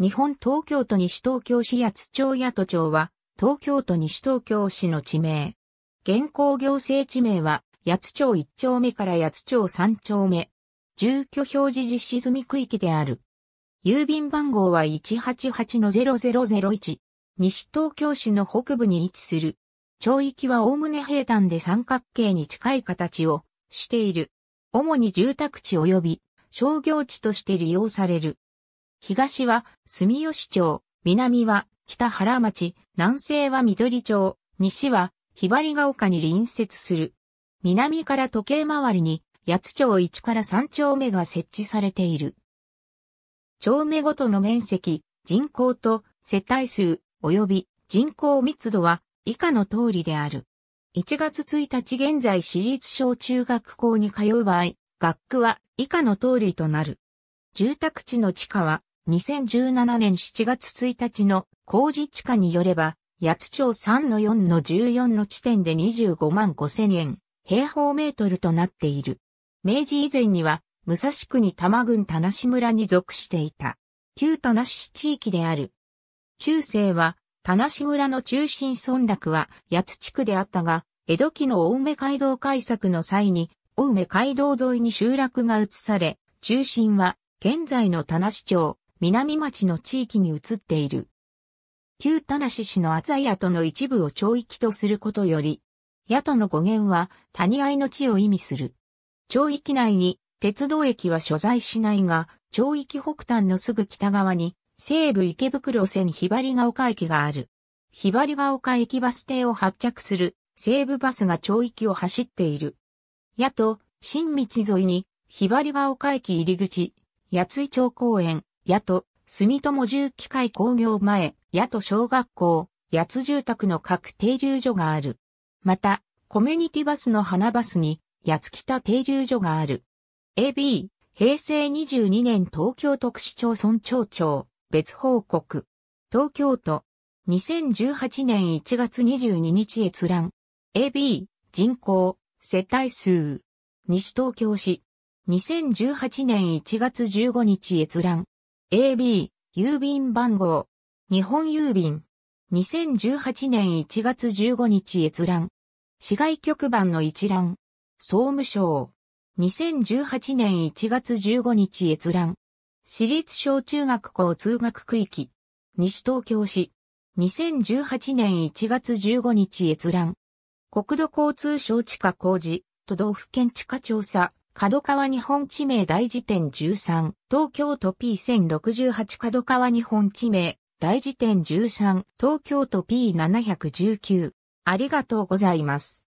日本東京都西東京市八津町八戸町は、東京都西東京市の地名。現行行政地名は、八津町1丁目から八津町3丁目。住居表示実施済み区域である。郵便番号は188-0001。西東京市の北部に位置する。町域は概ね平坦で三角形に近い形をしている。主に住宅地及び商業地として利用される。東は住吉町、南は北原町、南西は緑町、西はひばりが丘に隣接する。南から時計回りに八丁1から3丁目が設置されている。丁目ごとの面積、人口と世帯数及び人口密度は以下の通りである。1月1日現在私立小中学校に通う場合、学区は以下の通りとなる。住宅地の地下は2017年7月1日の工事地下によれば、八町3の4の14の地点で25万5千円、平方メートルとなっている。明治以前には、武蔵国多摩郡田無村に属していた。旧田無市地域である。中世は、田無村の中心村落は八地区であったが、江戸期の青梅街道開削の際に、青梅街道沿いに集落が移され、中心は現在の田無町、南町の地域に移っている。旧田無市の厚谷との一部を町域とすることより、谷都の語源は谷合の地を意味する。町域内に鉄道駅は所在しないが、町域北端のすぐ北側に西武池袋線ひばりが丘駅がある。ひばりが丘駅バス停を発着する西武バスが町域を走っている。谷都、新道沿いにひばりが丘駅入り口、八井町公園、矢と、住友重機械工業前、矢と小学校、八つ住宅の各停留所がある。また、コミュニティバスの花バスに、八つ北停留所がある。AB、平成22年東京特市町村町長、別報告。東京都、2018年1月22日閲覧。AB、人口、世帯数。西東京市。2018年1月15日閲覧。AB、郵便番号。日本郵便。2018年1月15日閲覧。市外局番の一覧。総務省。2018年1月15日閲覧。私立小中学校通学区域。西東京市。2018年1月15日閲覧。国土交通省地下工事、都道府県地下調査、角川日本地名大辞典13、東京都 P1068 角川日本地名大辞典13、東京都 P719。ありがとうございます。